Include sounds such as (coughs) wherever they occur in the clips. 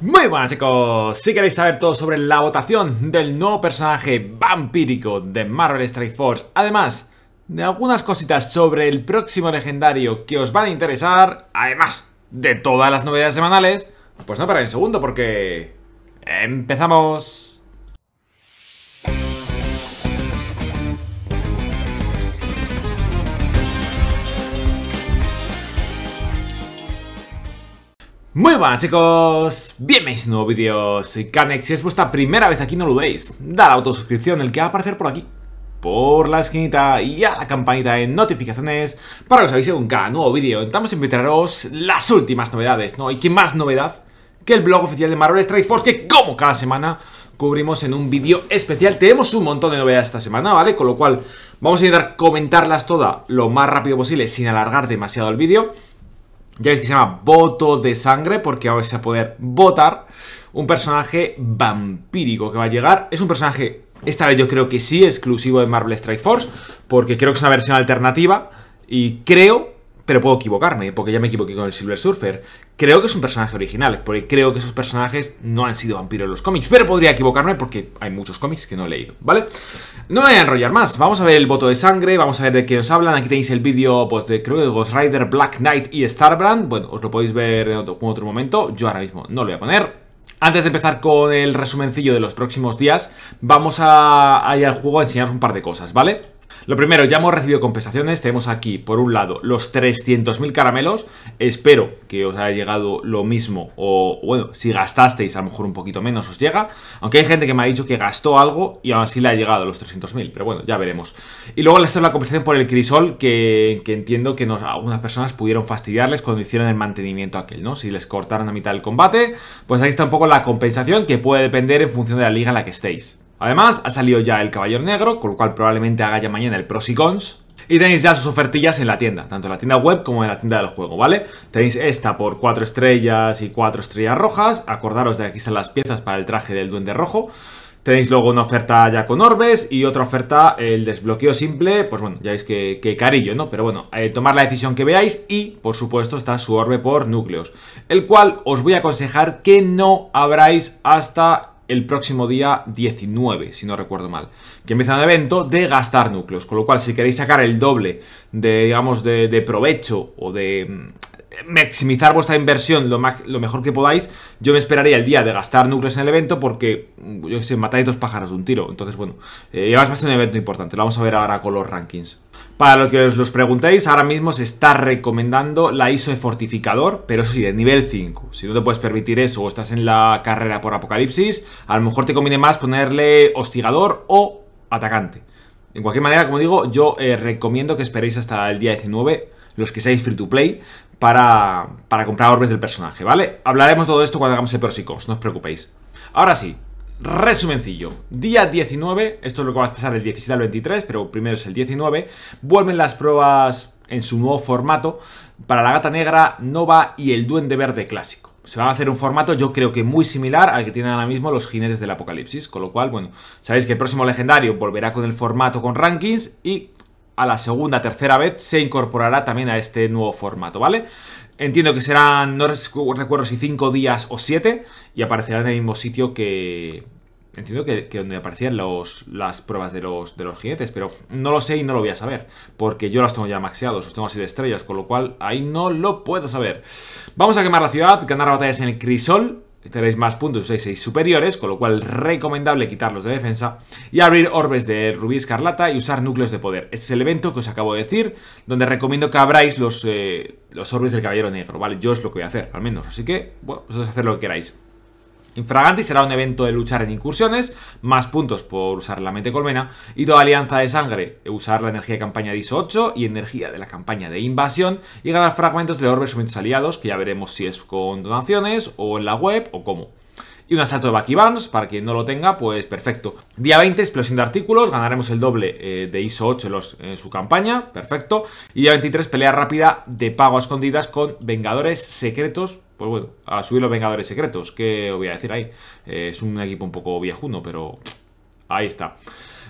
Muy buenas chicos, si queréis saber todo sobre la votación del nuevo personaje vampírico de Marvel Strike Force, además de algunas cositas sobre el próximo legendario que os van a interesar, además de todas las novedades semanales, pues no para un segundo porque... ¡Empezamos! Muy buenas chicos, bienvenidos a un nuevo vídeo, soy Canex si es vuestra primera vez aquí no lo veis, da la autosuscripción, el que va a aparecer por aquí, por la esquinita y a la campanita de notificaciones para que os avise con cada nuevo vídeo, intentamos invitaros las últimas novedades, ¿no? Y qué más novedad que el blog oficial de Marvel Strike Force que como cada semana cubrimos en un vídeo especial, tenemos un montón de novedades esta semana, ¿vale? Con lo cual vamos a intentar comentarlas todas lo más rápido posible sin alargar demasiado el vídeo ya veis que se llama Voto de Sangre porque vais a poder votar un personaje vampírico que va a llegar. Es un personaje, esta vez yo creo que sí, exclusivo de Marvel Strike Force, porque creo que es una versión alternativa y creo pero puedo equivocarme, porque ya me equivoqué con el Silver Surfer. Creo que es un personaje original, porque creo que esos personajes no han sido vampiros en los cómics, pero podría equivocarme porque hay muchos cómics que no he leído, ¿vale? No me voy a enrollar más, vamos a ver el voto de sangre, vamos a ver de qué nos hablan, aquí tenéis el vídeo, pues, de creo que Ghost Rider, Black Knight y Starbrand, bueno, os lo podéis ver en otro, momento, yo ahora mismo no lo voy a poner, antes de empezar con el resumencillo de los próximos días, vamos a, a ir al juego a enseñaros un par de cosas, ¿vale? Lo primero, ya hemos recibido compensaciones. Tenemos aquí, por un lado, los 300.000 caramelos. Espero que os haya llegado lo mismo. O, bueno, si gastasteis, a lo mejor un poquito menos os llega. Aunque hay gente que me ha dicho que gastó algo y aún así le ha llegado los 300.000. Pero bueno, ya veremos. Y luego esto es la compensación por el crisol, que, entiendo que algunas personas pudieron fastidiarles cuando hicieron el mantenimiento aquel, ¿no? Si les cortaron a mitad del combate, pues ahí está un poco la compensación, que puede depender en función de la liga en la que estéis. Además, ha salido ya el Caballero Negro, con lo cual probablemente haga ya mañana el Pros y Cons. Y tenéis ya sus ofertillas en la tienda, tanto en la tienda web como en la tienda del juego, ¿vale? Tenéis esta por 4 estrellas y cuatro estrellas rojas. Acordaros de que aquí están las piezas para el traje del Duende Rojo. Tenéis luego una oferta ya con orbes y otra oferta, el desbloqueo simple, pues bueno, ya veis que, carillo, ¿no? Pero bueno, eh, tomar la decisión que veáis y, por supuesto, está su orbe por núcleos, el cual os voy a aconsejar que no abráis hasta el próximo día 19, si no recuerdo mal, que empieza un evento de gastar núcleos, con lo cual si queréis sacar el doble de, digamos, de, provecho o de mm, maximizar vuestra inversión lo, mejor que podáis, yo me esperaría el día de gastar núcleos en el evento porque, mm, yo sé, matáis dos pájaros de un tiro, entonces bueno, ya va a ser un evento importante, lo vamos a ver ahora con los rankings. Para lo que os los preguntéis, ahora mismo se está recomendando la ISO de fortificador, pero eso sí, de nivel 5. Si no te puedes permitir eso o estás en la carrera por apocalipsis, a lo mejor te conviene más ponerle hostigador o atacante. En cualquier manera, como digo, yo eh, recomiendo que esperéis hasta el día 19, los que seáis free to play, para, para comprar orbes del personaje, ¿vale? Hablaremos todo esto cuando hagamos el pros y no os preocupéis. Ahora sí, Resumencillo, día 19, esto es lo que va a pasar el 17 al 23, pero primero es el 19, vuelven las pruebas en su nuevo formato para la gata negra, Nova y el duende verde clásico. Se van a hacer un formato yo creo que muy similar al que tienen ahora mismo los jinetes del apocalipsis, con lo cual, bueno, sabéis que el próximo legendario volverá con el formato con rankings y a la segunda, tercera vez, se incorporará también a este nuevo formato, ¿vale? Entiendo que serán, no recuerdo si 5 días o 7, y aparecerá en el mismo sitio que... Entiendo que, donde aparecían los, las pruebas de los, de los jinetes, pero no lo sé y no lo voy a saber, porque yo las tengo ya maxeados, los tengo así de estrellas, con lo cual ahí no lo puedo saber. Vamos a quemar la ciudad, ganar batallas en el crisol, tenéis más puntos, usáis 6 superiores, con lo cual recomendable quitarlos de defensa, y abrir orbes de rubí escarlata y usar núcleos de poder. Este es el evento que os acabo de decir, donde recomiendo que abráis los, eh, los orbes del caballero negro, ¿vale? Yo es lo que voy a hacer, al menos, así que, bueno, vosotros hacer lo que queráis. Infraganti será un evento de luchar en incursiones, más puntos por usar la mente colmena, y toda alianza de sangre, usar la energía de campaña de ISO 8 y energía de la campaña de invasión, y ganar fragmentos de orbes o aliados, que ya veremos si es con donaciones, o en la web, o cómo y un asalto de Bucky para quien no lo tenga, pues perfecto. Día 20, explosión de artículos, ganaremos el doble eh, de ISO 8 en, en, su campaña, perfecto. Y día 23, pelea rápida de pago a escondidas con Vengadores Secretos pues bueno, a subir los Vengadores Secretos, que os voy a decir ahí. Eh, es un equipo un poco viejuno, pero ahí está.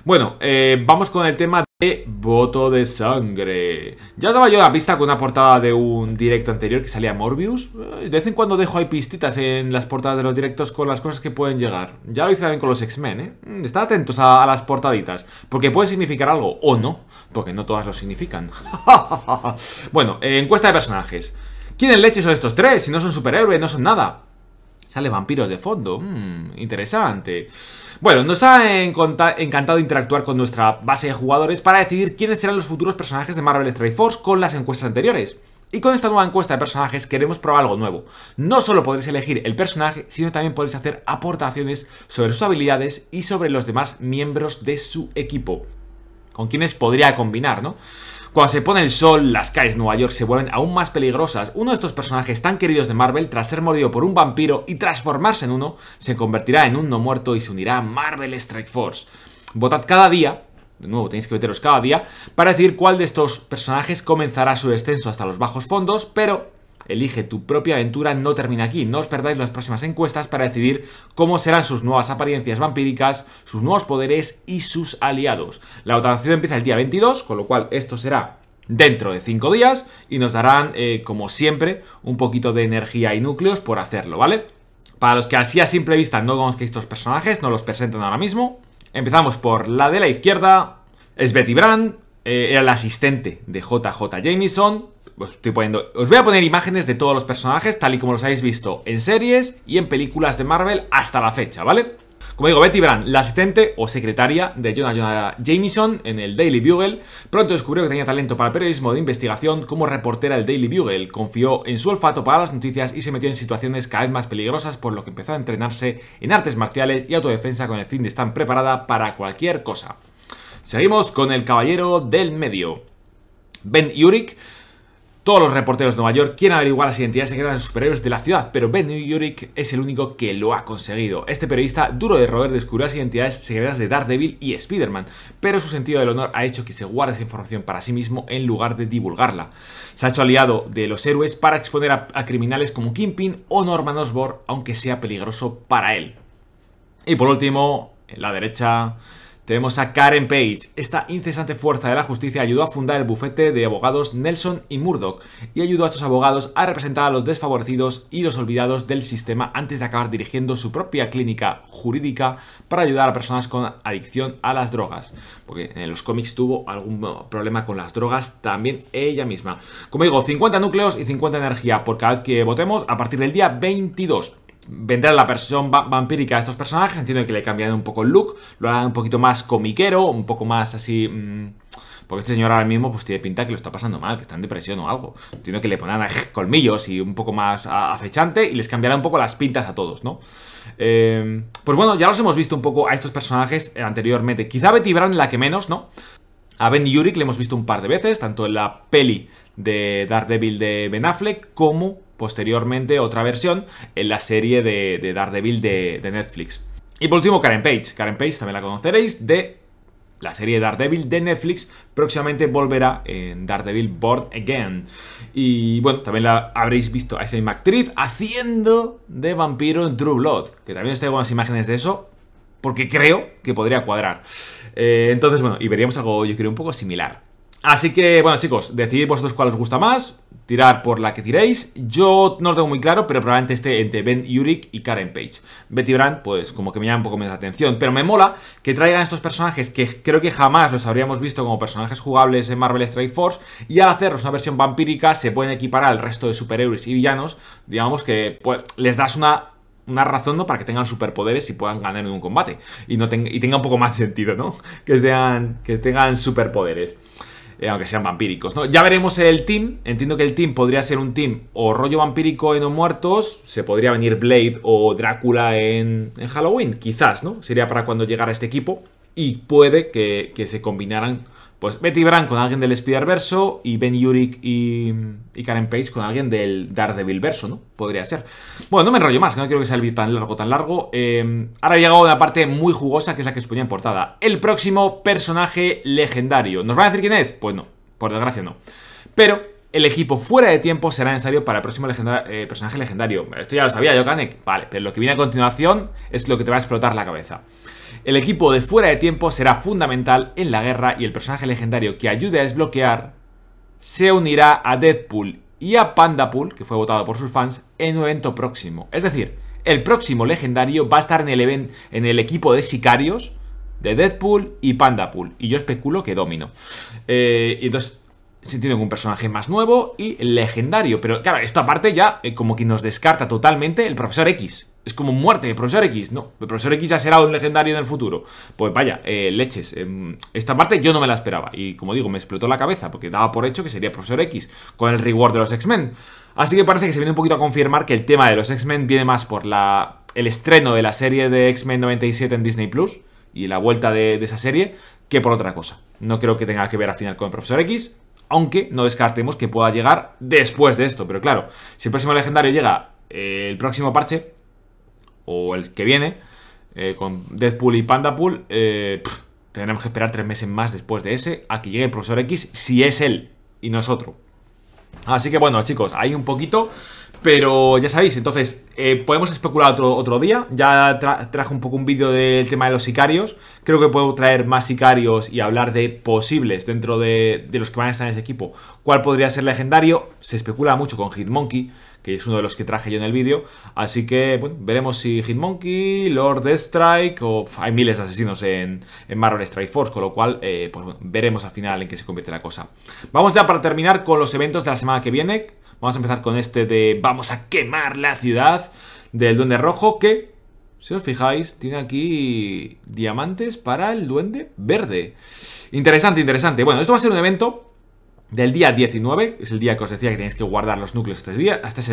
Bueno, eh, vamos con el tema de voto de sangre. Ya os daba yo la pista con una portada de un directo anterior que salía Morbius. Eh, de vez en cuando dejo ahí pistitas en las portadas de los directos con las cosas que pueden llegar. Ya lo hice también con los X-Men, ¿eh? Mm, estad atentos a, las portaditas, porque puede significar algo o no, porque no todas lo significan. (laughs) bueno, encuesta de personajes. ¿Quiénes leches son estos tres? Si no son superhéroes, no son nada. Sale vampiros de fondo. mmm, interesante. Bueno, nos ha encantado interactuar con nuestra base de jugadores para decidir quiénes serán los futuros personajes de Marvel Strike Force con las encuestas anteriores. Y con esta nueva encuesta de personajes queremos probar algo nuevo. No solo podréis elegir el personaje, sino también podréis hacer aportaciones sobre sus habilidades y sobre los demás miembros de su equipo. Con quienes podría combinar, ¿no? Cuando se pone el sol, las calles de Nueva York se vuelven aún más peligrosas. Uno de estos personajes tan queridos de Marvel, tras ser mordido por un vampiro y transformarse en uno, se convertirá en un no muerto y se unirá a Marvel Strike Force. Votad cada día de nuevo, tenéis que meteros cada día, para decir cuál de estos personajes comenzará su descenso hasta los bajos fondos, pero Elige tu propia aventura no termina aquí. No os perdáis las próximas encuestas para decidir cómo serán sus nuevas apariencias vampíricas, sus nuevos poderes y sus aliados. La votación empieza el día 22, con lo cual esto será dentro de 5 días y nos darán, eh, como siempre, un poquito de energía y núcleos por hacerlo, ¿vale? Para los que así a simple vista no conozcáis estos personajes, no los presentan ahora mismo. Empezamos por la de la izquierda, es Betty Brand, eh, era la asistente de JJ Jameson, os estoy Os voy a poner imágenes de todos los personajes, tal y como los habéis visto en series y en películas de Marvel hasta la fecha, ¿vale? Como digo, Betty Brant, la asistente o secretaria de Jonah Jameson en el Daily Bugle, pronto descubrió que tenía talento para el periodismo de investigación como reportera del Daily Bugle, confió en su olfato para las noticias y se metió en situaciones cada vez más peligrosas, por lo que empezó a entrenarse en artes marciales y autodefensa con el fin de estar preparada para cualquier cosa. Seguimos con el caballero del medio. Ben Urich todos los reporteros de Nueva York quieren averiguar las identidades secretas de los superhéroes de la ciudad, pero Ben York es el único que lo ha conseguido. Este periodista duro de roer descubrió las identidades secretas de Daredevil y Spider-Man, pero su sentido del honor ha hecho que se guarde esa información para sí mismo en lugar de divulgarla. Se ha hecho aliado de los héroes para exponer a, criminales como Kingpin o Norman Osborn, aunque sea peligroso para él. Y por último, en la derecha tenemos a Karen Page. Esta incesante fuerza de la justicia ayudó a fundar el bufete de abogados Nelson y Murdoch y ayudó a estos abogados a representar a los desfavorecidos y los olvidados del sistema antes de acabar dirigiendo su propia clínica jurídica para ayudar a personas con adicción a las drogas. Porque en los cómics tuvo algún problema con las drogas también ella misma. Como digo, 50 núcleos y 50 energía por cada vez que votemos a partir del día 22 vendrá la versión vampírica a estos personajes. Entiendo que le cambiarán un poco el look, lo harán un poquito más comiquero, un poco más así... Mm, porque este señor ahora mismo pues tiene pinta que lo está pasando mal, que está en depresión o algo. Entiendo que le pondrán colmillos y un poco más acechante y les cambiará un poco las pintas a todos, ¿no? Em, pues bueno, ya los hemos visto un poco a estos personajes anteriormente. Quizá Betty Brand la que menos, ¿no? A Ben Yurik le hemos visto un par de veces, tanto en la peli de Daredevil de Ben Affleck como posteriormente otra versión en la serie de, Daredevil de, Netflix. Y por último, Karen Page. Karen Page también la conoceréis de la serie Daredevil de Netflix. Próximamente volverá en Daredevil Born Again. Y bueno, también la habréis visto a esa misma actriz haciendo de vampiro en True Blood. Que también os traigo unas imágenes de eso. Porque creo que podría cuadrar. Eh, entonces, bueno, y veríamos algo, yo creo, un poco similar. Así que, bueno chicos, decidid vosotros cuál os gusta más, tirar por la que tiréis. Yo no lo tengo muy claro, pero probablemente esté entre Ben Yurik y Karen Page. Betty Brand, pues como que me llama un poco menos la atención. Pero me mola que traigan estos personajes que creo que jamás los habríamos visto como personajes jugables en Marvel Strike Force. Y al hacerlos una versión vampírica se pueden equiparar al resto de superhéroes y villanos. Digamos que pues, les das una razón ¿no? para que tengan superpoderes y puedan ganar en un combate. Y, no tenga un poco más sentido, ¿no? (laughs) Que, sean, que tengan superpoderes. Eh, aunque sean vampíricos, ¿no? Ya veremos el team, entiendo que el team podría ser un team o rollo vampírico en No Muertos, se podría venir Blade o Drácula en, en Halloween, quizás, ¿no? Sería para cuando llegara este equipo y puede que, que se combinaran pues Betty Brant con alguien del Spider-Verso y Ben Yurik y, Karen Page con alguien del Daredevil-Verso, ¿no? Podría ser. Bueno, no me enrollo más, que no quiero que sea el vídeo tan largo, tan largo. Eh, ahora ha llegado una parte muy jugosa, que es la que os ponía en portada. El próximo personaje legendario. ¿Nos van a decir quién es? Pues no, por desgracia no. Pero el equipo fuera de tiempo será necesario para el próximo eh, personaje legendario. Esto ya lo sabía yo, Kanek. Vale, pero lo que viene a continuación es lo que te va a explotar la cabeza. El equipo de fuera de tiempo será fundamental en la guerra y el personaje legendario que ayude a desbloquear se unirá a Deadpool y a Pandapool, que fue votado por sus fans, en un evento próximo. Es decir, el próximo legendario va a estar en el, equipo de sicarios de Deadpool y Pandapool. Y yo especulo que Domino. Eh, y entonces se tiene un personaje más nuevo y legendario. Pero claro, esto aparte ya eh, como que nos descarta totalmente el Profesor X. Es como muerte, de profesor X, no. El profesor X ya será un legendario en el futuro. Pues vaya, eh, leches. Em, esta parte yo no me la esperaba. Y como digo, me explotó la cabeza porque daba por hecho que sería profesor X con el reward de los X-Men. Así que parece que se viene un poquito a confirmar que el tema de los X-Men viene más por la, el estreno de la serie de X-Men 97 en Disney Plus y la vuelta de, esa serie que por otra cosa. No creo que tenga que ver al final con el profesor X. Aunque no descartemos que pueda llegar después de esto. Pero claro, si el próximo legendario llega eh, el próximo parche, o el que viene, eh, con Deadpool y Pandapool, eh, tendremos que esperar tres meses más después de ese a que llegue el Profesor X, si es él y nosotros. Así que bueno, chicos, hay un poquito, pero ya sabéis, entonces, eh, podemos especular otro, otro día. Ya trajo traje un poco un vídeo del tema de los sicarios. Creo que puedo traer más sicarios y hablar de posibles dentro de, de los que van a estar en ese equipo. ¿Cuál podría ser legendario? Se especula mucho con Hitmonkey que es uno de los que traje yo en el vídeo. Así que, bueno, veremos si Hitmonkey, Lord Strike o hay miles de asesinos en, Marvel Strike Force, con lo cual, eh, pues veremos al final en qué se convierte la cosa. Vamos ya para terminar con los eventos de la semana que viene. Vamos a empezar con este de vamos a quemar la ciudad del Duende Rojo, que si os fijáis, tiene aquí diamantes para el duende verde. Interesante, interesante. Bueno, esto va a ser un evento del día 19, es el día que os decía que tenéis que guardar los núcleos hasta ese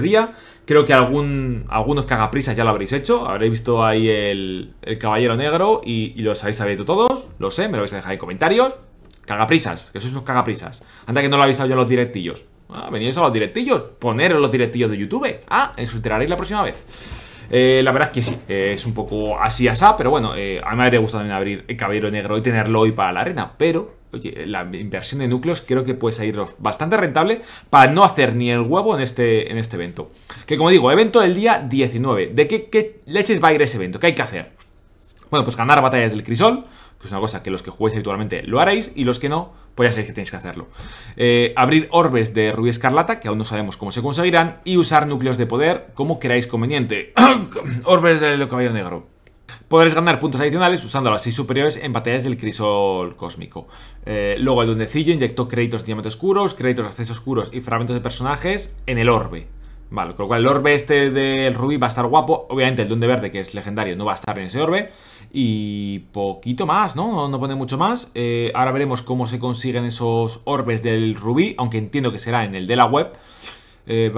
día. Hasta Creo que algún, algunos cagaprisas ya lo habréis hecho. Habréis visto ahí el, el Caballero Negro y, los habéis sabido todos. Lo sé, me lo vais a dejar en comentarios. Cagaprisas, que sois unos cagaprisas. Anda que no lo habéis avisado en los directillos. Ah, veníais a los directillos, poneros los directillos de YouTube. Ah, os enteraréis la próxima vez. Eh, la verdad es que sí, eh, es un poco así asá, pero bueno, eh, a mí me habría gustado también abrir el caballero negro y tenerlo hoy para la arena, pero Oye, la inversión de núcleos creo que puede salir bastante rentable para no hacer ni el huevo en este, en este evento. Que como digo, evento del día 19. ¿De qué, qué leches va a ir ese evento? ¿Qué hay que hacer? Bueno, pues ganar batallas del crisol, que es una cosa que los que juguéis habitualmente lo haréis, y los que no, pues ya sabéis que tenéis que hacerlo. Eh, abrir orbes de rubí escarlata, que aún no sabemos cómo se conseguirán, y usar núcleos de poder como queráis conveniente. (coughs) orbes del caballo negro. Podrás ganar puntos adicionales usando las 6 superiores en batallas del crisol cósmico. Eh, luego el duendecillo inyectó créditos de oscuros, créditos de acceso oscuros y fragmentos de personajes en el orbe. Vale, con lo cual el orbe este del rubí va a estar guapo. Obviamente el duende verde, que es legendario, no va a estar en ese orbe. Y poquito más, ¿no? No, pone mucho más. Eh, ahora veremos cómo se consiguen esos orbes del rubí, aunque entiendo que será en el de la web. Eh,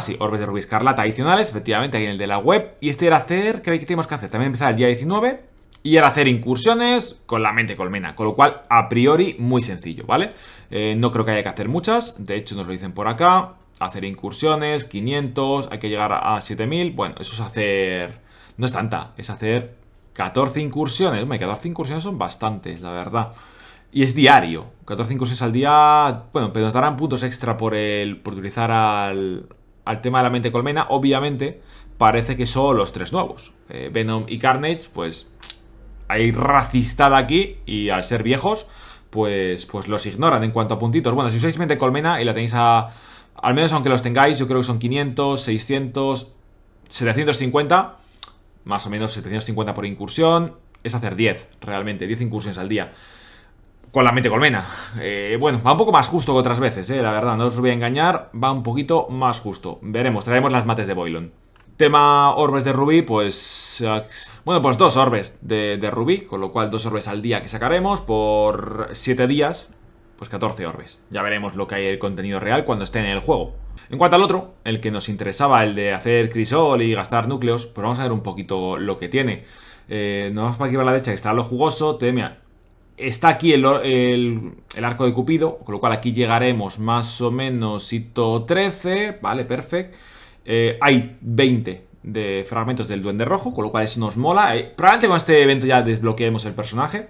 sí, orbes de rubí escarlata adicionales, efectivamente, aquí en el de la web. Y este era hacer, ¿qué tenemos que hacer? También empezar el día 19. Y era hacer incursiones con la mente colmena, con lo cual, a priori, muy sencillo, ¿vale? Eh, no creo que haya que hacer muchas, de hecho nos lo dicen por acá. Hacer incursiones, 500, hay que llegar a 7000. Bueno, eso es hacer... No es tanta, es hacer 14 incursiones. Me 14 incursiones son bastantes, la verdad. Y es diario. 14, 5, al día. Bueno, pero nos darán puntos extra por, el, por utilizar al, al tema de la mente colmena. Obviamente, parece que son los tres nuevos. Eh, Venom y Carnage, pues hay racistada aquí y al ser viejos, pues, pues los ignoran en cuanto a puntitos. Bueno, si sois mente colmena y la tenéis a... Al menos aunque los tengáis, yo creo que son 500, 600, 750, más o menos 750 por incursión. Es hacer 10, realmente, 10 incursiones al día con la mente colmena. Eh, bueno, va un poco más justo que otras veces, eh, la verdad, no os voy a engañar, va un poquito más justo. Veremos, traemos las mates de Boilon Tema orbes de rubí, pues... Ah, bueno, pues dos orbes de, rubí, con lo cual dos orbes al día que sacaremos por siete días, pues 14 orbes. Ya veremos lo que hay el contenido real cuando esté en el juego. En cuanto al otro, el que nos interesaba, el de hacer crisol y gastar núcleos, pues vamos a ver un poquito lo que tiene. Eh, no vamos para aquí la derecha, que está lo jugoso, Teme Está aquí el, arco de Cupido, con lo cual aquí llegaremos más o menos hito 13, vale, perfecto. Eh, hay 20 de fragmentos del Duende Rojo, con lo cual eso nos mola. Eh, probablemente con este evento ya desbloqueemos el personaje.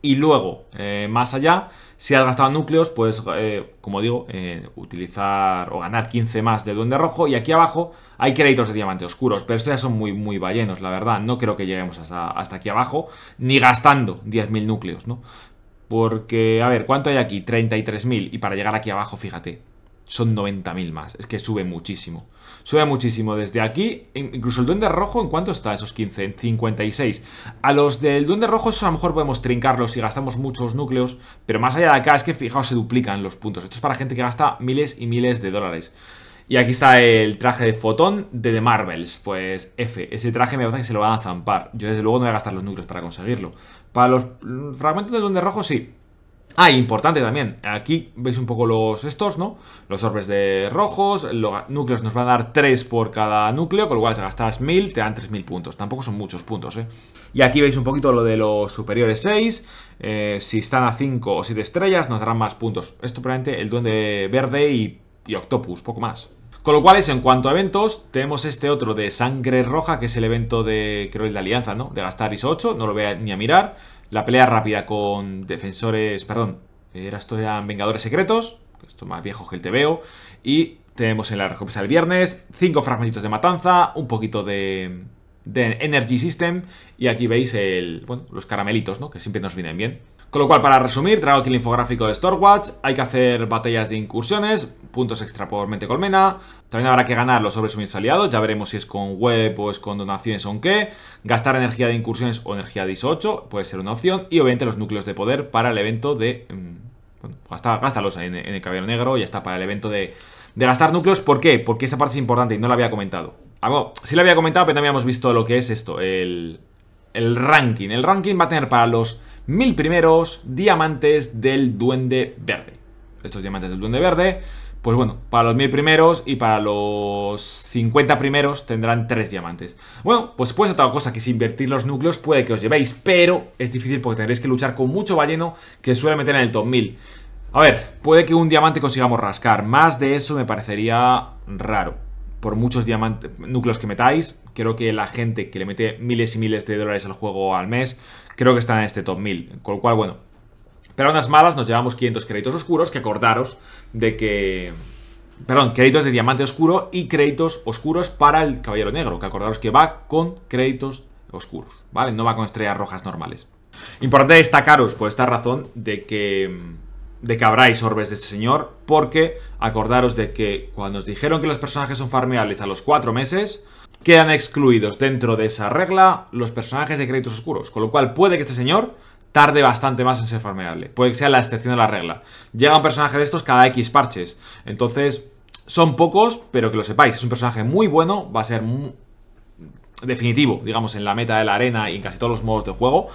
Y luego, eh, más allá, si has gastado núcleos, pues eh, como digo, eh, utilizar o ganar 15 más de duende rojo. Y aquí abajo hay créditos de diamante oscuros, pero estos ya son muy, muy ballenos, la verdad. No creo que lleguemos hasta, hasta aquí abajo, ni gastando 10.000 núcleos, ¿no? Porque, a ver, ¿cuánto hay aquí? 33.000. Y para llegar aquí abajo, fíjate, son 90.000 más. Es que sube muchísimo. Sube muchísimo. Desde aquí, incluso el Duende Rojo, ¿en cuánto está esos 15? En 56. A los del Duende Rojo, eso a lo mejor podemos trincarlos si gastamos muchos núcleos. Pero más allá de acá, es que fijaos, se duplican los puntos. Esto es para gente que gasta miles y miles de dólares. Y aquí está el traje de fotón de The Marvels. Pues F, ese traje me parece que se lo van a zampar. Yo desde luego no voy a gastar los núcleos para conseguirlo. Para los fragmentos del Duende Rojo sí, Ah, importante también, aquí veis un poco los estos, ¿no? Los orbes de rojos, los núcleos nos van a dar 3 por cada núcleo, con lo cual si gastas 1000 te dan 3000 puntos, tampoco son muchos puntos, ¿eh? Y aquí veis un poquito lo de los superiores 6, eh, si están a 5 o 7 estrellas nos darán más puntos. Esto probablemente el duende verde y, octopus, poco más. Con lo cual es, en cuanto a eventos, tenemos este otro de sangre roja, que es el evento de, creo, el de Alianza, ¿no? De gastar 8, no lo voy ni a mirar la pelea rápida con defensores, perdón, esto eran Vengadores Secretos, esto más viejo que el TVO, y tenemos en la recompensa del viernes cinco fragmentitos de matanza, un poquito de, de Energy System, y aquí veis el, bueno, los caramelitos, ¿no? que siempre nos vienen bien. Con lo cual, para resumir, traigo aquí el infográfico de Stormwatch. hay que hacer batallas de incursiones, puntos extra por mente colmena, también habrá que ganar los sobresumidos aliados, ya veremos si es con web o es con donaciones o en qué, gastar energía de incursiones o energía de puede ser una opción, y obviamente los núcleos de poder para el evento de... Mm, bueno, gastarlos en, el cabello negro y ya está, para el evento de, de gastar núcleos, ¿por qué? Porque esa parte es importante y no la había comentado. Ah, sí la había comentado, pero no habíamos visto lo que es esto, el, el ranking. El ranking va a tener para los mil primeros diamantes del Duende Verde. Estos diamantes del Duende Verde, pues bueno, para los mil primeros y para los 50 primeros tendrán tres diamantes. Bueno, pues pues otra cosa que si invertir los núcleos puede que os llevéis, pero es difícil porque tendréis que luchar con mucho balleno que suele meter en el top 1000. A ver, puede que un diamante consigamos rascar, más de eso me parecería raro por muchos diamantes, núcleos que metáis. Creo que la gente que le mete miles y miles de dólares al juego al mes, creo que está en este top 1000. Con lo cual, bueno. Pero unas malas nos llevamos 500 créditos oscuros, que acordaros de que... Perdón, créditos de diamante oscuro y créditos oscuros para el caballero negro, que acordaros que va con créditos oscuros, ¿vale? No va con estrellas rojas normales. Importante destacaros por esta razón de que de que habráis orbes de este señor, porque acordaros de que cuando os dijeron que los personajes son farmeables a los 4 meses, quedan excluidos dentro de esa regla los personajes de créditos oscuros, con lo cual puede que este señor tarde bastante más en ser farmeable, puede que sea la excepción de la regla. Llega un personaje de estos cada X parches, entonces son pocos, pero que lo sepáis, es un personaje muy bueno, va a ser definitivo, digamos, en la meta de la arena y en casi todos los modos de juego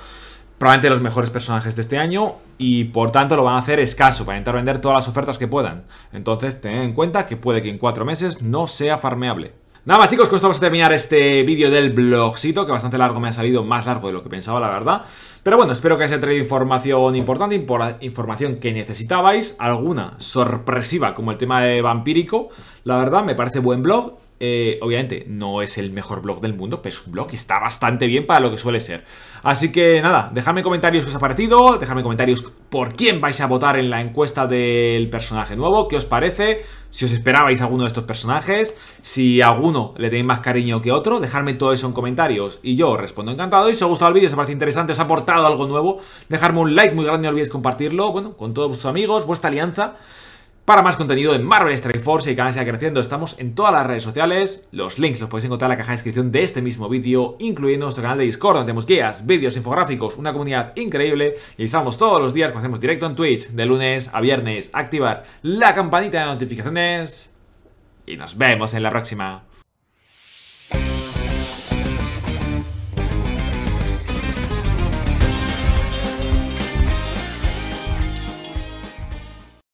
probablemente los mejores personajes de este año y por tanto lo van a hacer escaso para intentar vender todas las ofertas que puedan. Entonces tened en cuenta que puede que en cuatro meses no sea farmeable. Nada más chicos, con esto vamos a terminar este vídeo del blogcito, que bastante largo me ha salido, más largo de lo que pensaba la verdad. Pero bueno, espero que haya traído información importante, información que necesitabais, alguna sorpresiva como el tema de Vampírico. La verdad, me parece buen blog eh, obviamente no es el mejor blog del mundo, pero es un blog que está bastante bien para lo que suele ser. Así que nada, dejadme comentarios qué os ha parecido, dejadme comentarios por quién vais a votar en la encuesta del personaje nuevo, qué os parece, si os esperabais alguno de estos personajes, si a alguno le tenéis más cariño que otro, dejadme todo eso en comentarios y yo os respondo encantado. Y si os ha gustado el vídeo, si os parece interesante, os ha aportado algo nuevo, dejadme un like muy grande, no olvidéis compartirlo, bueno, con todos vuestros amigos, vuestra alianza. Para más contenido en Marvel Strike Force y Canal Siga Creciendo, estamos en todas las redes sociales. Los links los podéis encontrar en la caja de descripción de este mismo vídeo, incluyendo nuestro canal de Discord, donde tenemos guías, vídeos, infográficos, una comunidad increíble. Y estamos todos los días cuando hacemos directo en Twitch, de lunes a viernes. Activar la campanita de notificaciones. Y nos vemos en la próxima.